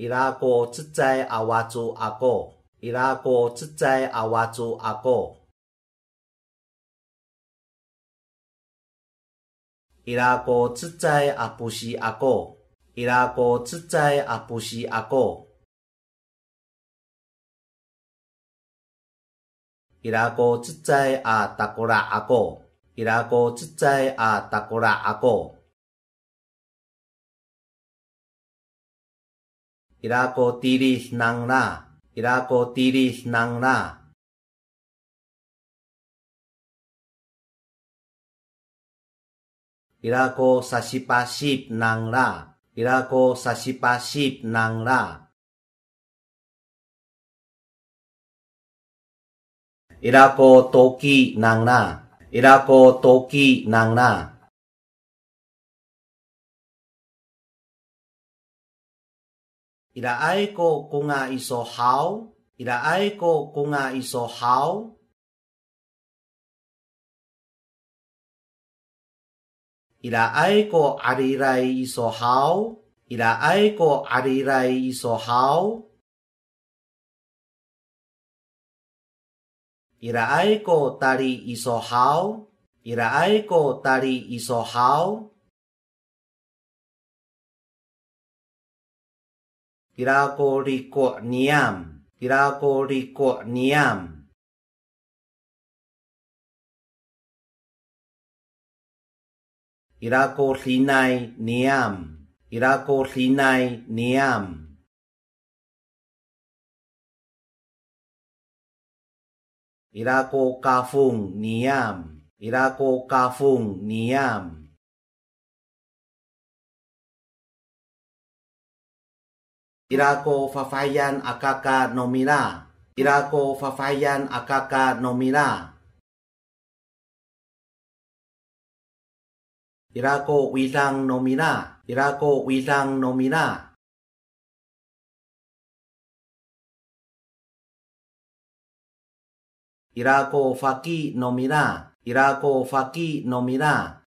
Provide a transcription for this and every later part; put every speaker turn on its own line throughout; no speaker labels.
伊拉哥住在阿瓦族阿哥，伊拉哥住在阿瓦族阿哥，伊拉哥住在阿布西阿哥，伊拉哥住在阿布西阿哥，伊拉哥住在阿达古拉阿哥，伊拉哥住在阿达古拉阿哥。Irako tiris nang na. Irako tiris nang na. Irako sasipasip nang ra. Irako sasipasip nang ra. Irako toki nang na. Irako toki nang na. 伊拉爱国公啊，一所好；伊拉爱国阿里来一所好；伊拉爱国阿里来一所好；伊拉爱国大理一说好；伊拉爱国大理一说好。ปิราโกริโกเนียมปิราโกริโกเนียมอิราโกสีไนเนียมอิราโกสีไนเนียมอิราโกกาฟุงเนียมอิราโกกาฟุงเนียม Irako fafayan akaka nomila. Irako fafayan akaka nomila. Irako wisang nomila. Irako wisang nomila. Irako faki nomila. Irako faki nomila.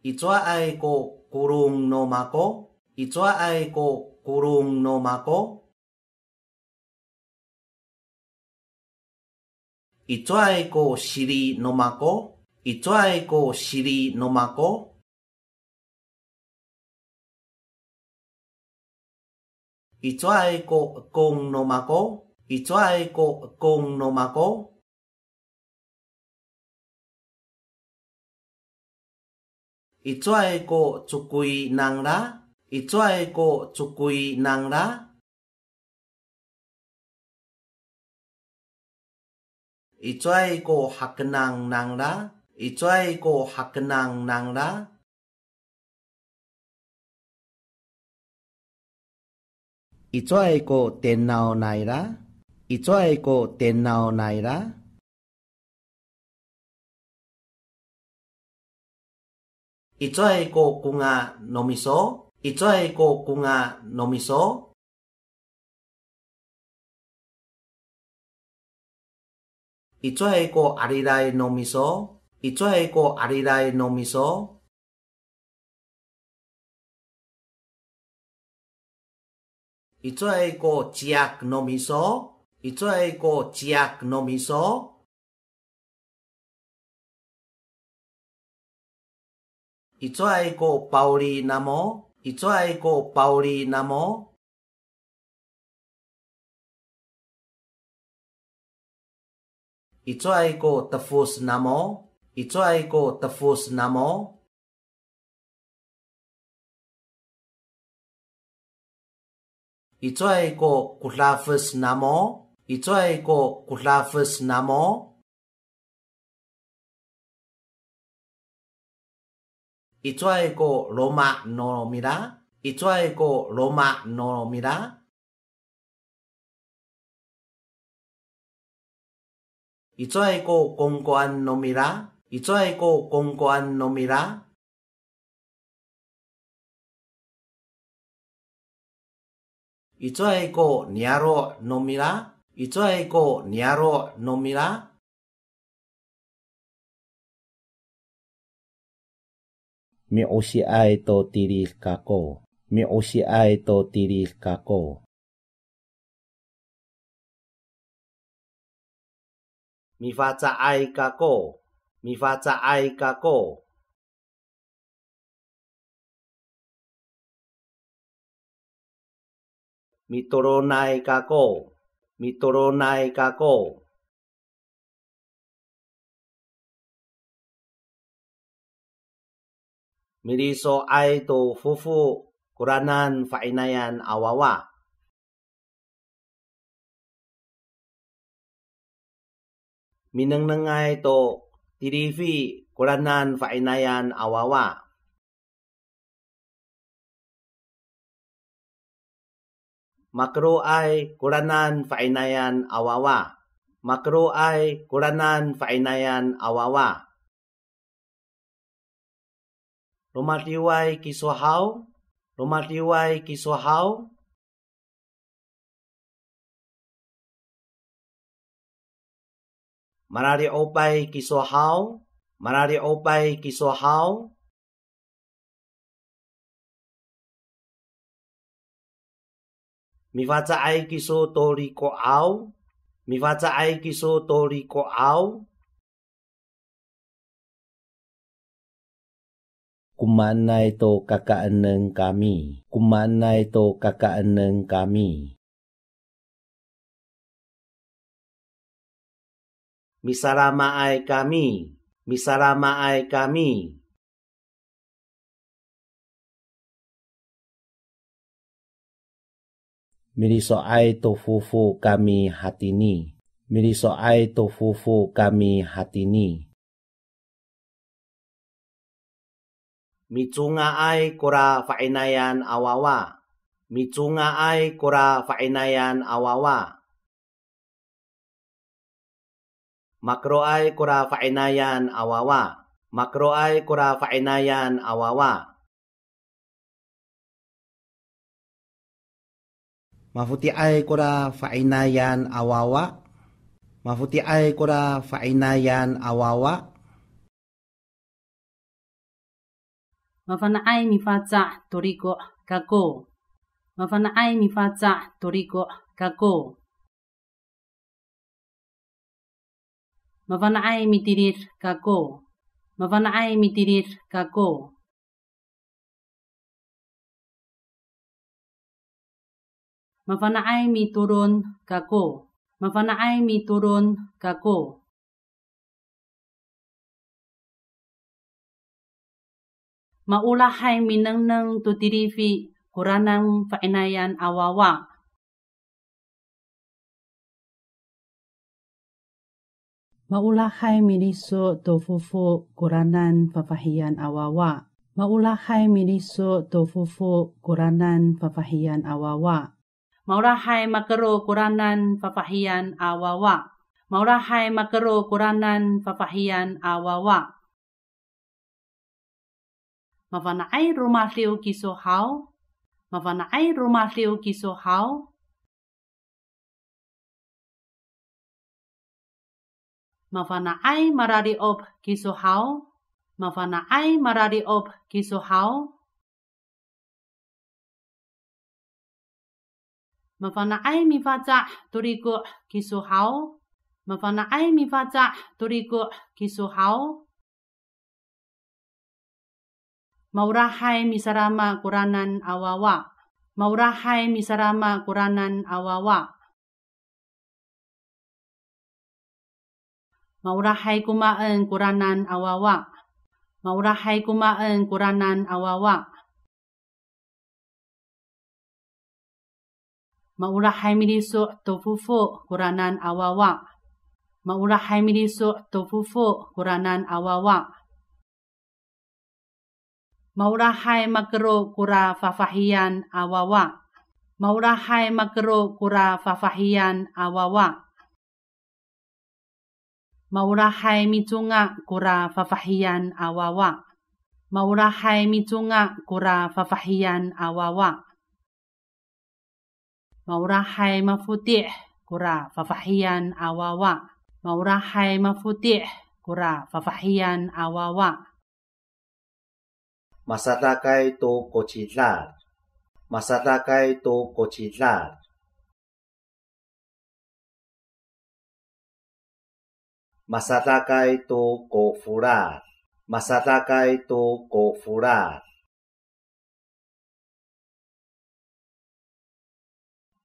Itsua ay ko kurung no mako. Itsua ay ko kurung no mako. Itsua ay ko shiri no mako. Itsua ay ko shiri no mako. いつあいこ、こんのまこ。いつあいこ、こんのまこ。一撮个做柜人啦，一撮个做柜人啦，一撮个学人人啦，一撮个学人人啦，一撮个电脑来啦，一撮个电脑来啦。一拽一个公啊农民说，一拽一个公啊农民说。一拽一个阿里来农民说，一拽一个阿里来农民说。一拽一个鸡鸭糯米索，一拽一个鸡鸭糯米索。一拽一个宝哩，那么一拽一个宝哩，那么一拽一个德福斯，那么一拽一个德福斯，那么一拽一个古拉夫斯，那么一拽一个古拉夫斯，那么。一抓一个罗马诺米拉，一抓一个罗马诺米拉，一抓一个公关诺米拉，一抓一个公关诺米拉，一抓一个尼阿罗诺米拉，一抓一个尼阿罗诺米拉。m i o s i a e to t i r i s kako m i o s i a e to t i r i s kako mifaca'ai kako mifaca'ai kako mitoronai kako mitoronai kako miriso ay to fufu kuranan fainayan a wawa. Minengnengay tu tirifi kuranan fainayan awawa. Makro ay kuranan fainayan awawa. Makro ay
kuranan fainayan awawa.
Romatiwai kisohau Romatiwai kisohau Marari opai kisohau Marari opai kisohau Mivaca ai kiso tori ko au Mivaca ai kiso tori ko au
kumana ito kakaaneng kami. Kumana ito kakaaneng
kami. Misarama ay kami. Misarama ay kami. Miriso ay tofufu kami hatini. Miriso ay tofufu
kami hatini. Mitsunga ay kura fainayan awawa Mitsunga ay kura fainayan awawa makro ay kura fainayan awawa makro ay kura fainayan
awawa mafuti ay kura fainayan awawa mafuti ay
kura fainayan awawa
麻烦了艾米发扎多利哥嘎歌。麻烦了艾米发扎多利哥嘎歌。麻烦了艾米迪丽嘎歌，麻烦了艾米迪丽嘎歌。
麻烦了艾米多伦嘎歌，麻烦了艾米多伦嘎歌。maulahay minengneng tu dirivi kuranang fainayan awawa.
Maulahay miliso to fufu kuranan papahiyan awawa. Maulahay miliso to fufu kuranan papahiyan awawa. Maulahay makero kuranan papahiyan awawa. Maulahay makero kuranan papahiyan awawa. Maulahay mà wana ai roma leo ki so hao, ma wana ai roma leo ki so hao. Ma wana ai marari op ki so hao, ma wana ai marari op ki so hao. Ma wana ai mi wata dạ, toriko ki so hao, ma wana ai mi wata dạ, toriko ki so hao. maurahai misarama kuranan awawa. Maurahai misarama kuranan awawa. Maurahai kumaan kuranan awawa. Maurahai kumaan kuranan awawa. Maurahai milisuk tufufu kuranan awawa. Maurahai milisuk tufufu kuranan awawa. Maurahai maurahai makro kura fafahian awawa. Maurahai makro kura fafahian awawa. Maurahai mitunga kura fafahian awawa. Maurahai mitunga kura fafahian awawa. Maurahai mafutih kura fafahian awawa. Maurahai mafutih kura fafahian awawa. Maura
Masalakay tu kuchilal. Masalakay tu kuchilal. Masalakay tu kufural. Masalakay tu kufural.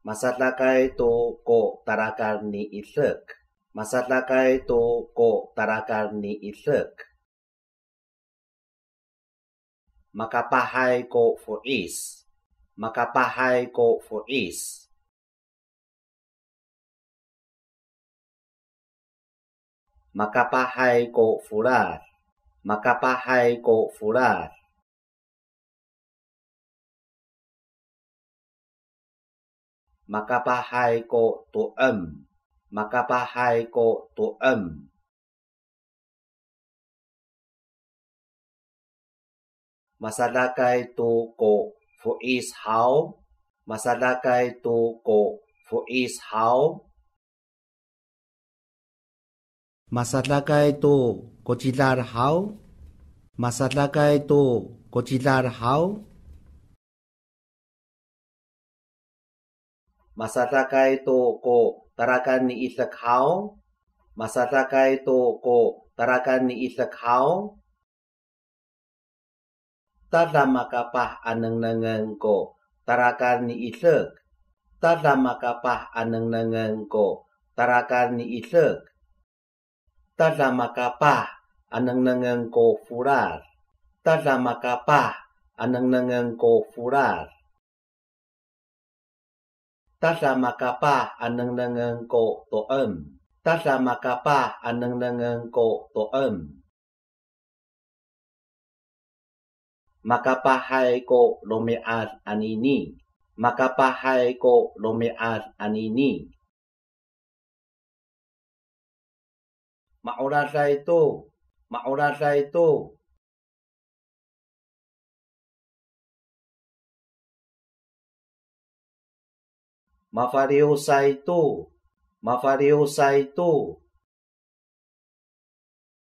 Masalakay tu ko tarakar ni isek. Masalakay
tu ko tarakar ni isek.
makapahay ko for is. Makapahay ko for is. makapahay ko furar, makapahay ko furar. Makapahay ko tuam, makapahay ko tuam. Masalakai tu ko fu is how. Masalakai
tu ko fu is how. Masalakai tu ko cilar how. Masalakai tu ko cilar how. Masalakai tu ko tarakan ni isak how. Masalakai tu ko tarakan ni isak how. tada makapah anengnengen ko tarakan ni isek tada makapah anengnengen ko tarakan ni isek tada makapah anengnengen ko furar tada makapah anengnengen ko furar tada makapah anengnengen ko toem tada makapah
anengnengen ko toem makapahay ko lumiar anini. Makapahay ko lumiar anini. Maurasa itu, maurasa itu. Mafariosa itu, mafariosa itu.